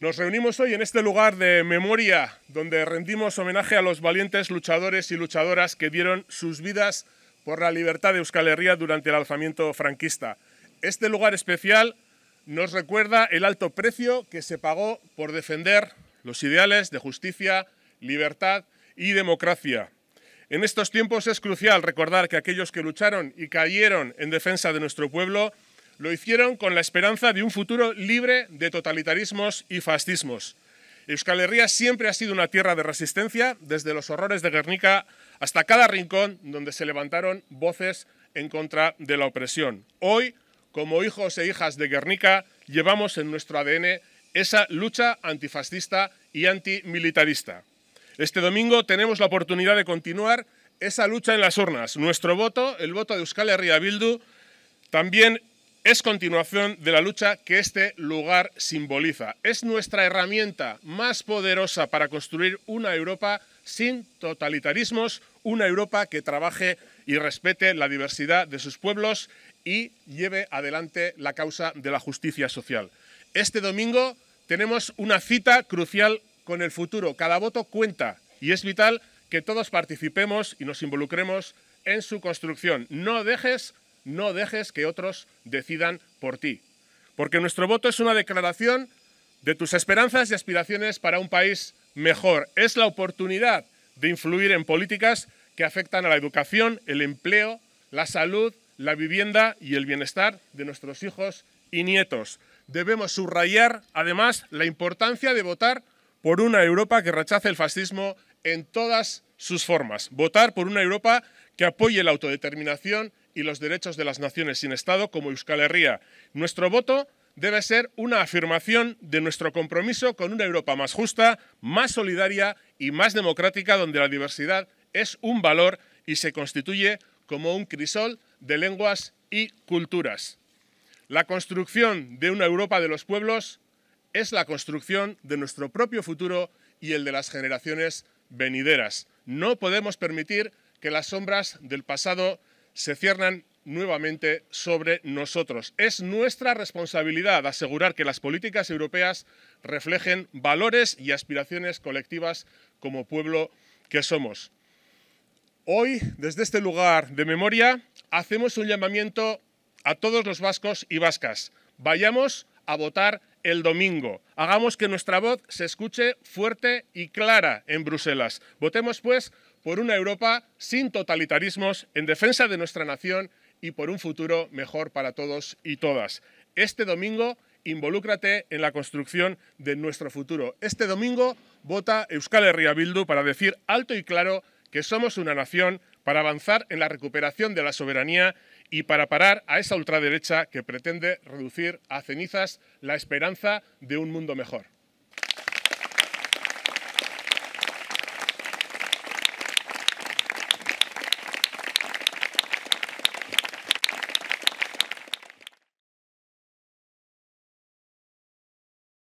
Nos reunimos hoy en este lugar de memoria donde rendimos homenaje a los valientes luchadores y luchadoras que dieron sus vidas por la libertad de Euskal Herria durante el alzamiento franquista. Este lugar especial nos recuerda el alto precio que se pagó por defender los ideales de justicia, libertad y democracia. En estos tiempos es crucial recordar que aquellos que lucharon y cayeron en defensa de nuestro pueblo lo hicieron con la esperanza de un futuro libre de totalitarismos y fascismos. Euskal Herria siempre ha sido una tierra de resistencia, desde los horrores de Guernica hasta cada rincón donde se levantaron voces en contra de la opresión. Hoy, como hijos e hijas de Guernica, llevamos en nuestro ADN esa lucha antifascista y antimilitarista. Este domingo tenemos la oportunidad de continuar esa lucha en las urnas. Nuestro voto, el voto de Euskal Herria Bildu, también es continuación de la lucha que este lugar simboliza. Es nuestra herramienta más poderosa para construir una Europa sin totalitarismos, una Europa que trabaje y respete la diversidad de sus pueblos y lleve adelante la causa de la justicia social. Este domingo tenemos una cita crucial con el futuro. Cada voto cuenta y es vital que todos participemos y nos involucremos en su construcción. No dejes no dejes que otros decidan por ti. Porque nuestro voto es una declaración de tus esperanzas y aspiraciones para un país mejor. Es la oportunidad de influir en políticas que afectan a la educación, el empleo, la salud, la vivienda y el bienestar de nuestros hijos y nietos. Debemos subrayar, además, la importancia de votar por una Europa que rechace el fascismo en todas sus formas. Votar por una Europa que apoye la autodeterminación y los derechos de las naciones sin Estado como Euskal Herria. Nuestro voto debe ser una afirmación de nuestro compromiso con una Europa más justa, más solidaria y más democrática, donde la diversidad es un valor y se constituye como un crisol de lenguas y culturas. La construcción de una Europa de los pueblos es la construcción de nuestro propio futuro y el de las generaciones venideras. No podemos permitir que las sombras del pasado se ciernan nuevamente sobre nosotros. Es nuestra responsabilidad asegurar que las políticas europeas reflejen valores y aspiraciones colectivas como pueblo que somos. Hoy, desde este lugar de memoria, hacemos un llamamiento a todos los vascos y vascas. Vayamos a votar el domingo. Hagamos que nuestra voz se escuche fuerte y clara en Bruselas. Votemos, pues, por una Europa sin totalitarismos, en defensa de nuestra nación y por un futuro mejor para todos y todas. Este domingo, involúcrate en la construcción de nuestro futuro. Este domingo, vota Euskal Herria Bildu para decir alto y claro que somos una nación para avanzar en la recuperación de la soberanía y para parar a esa ultraderecha que pretende reducir a cenizas la esperanza de un mundo mejor.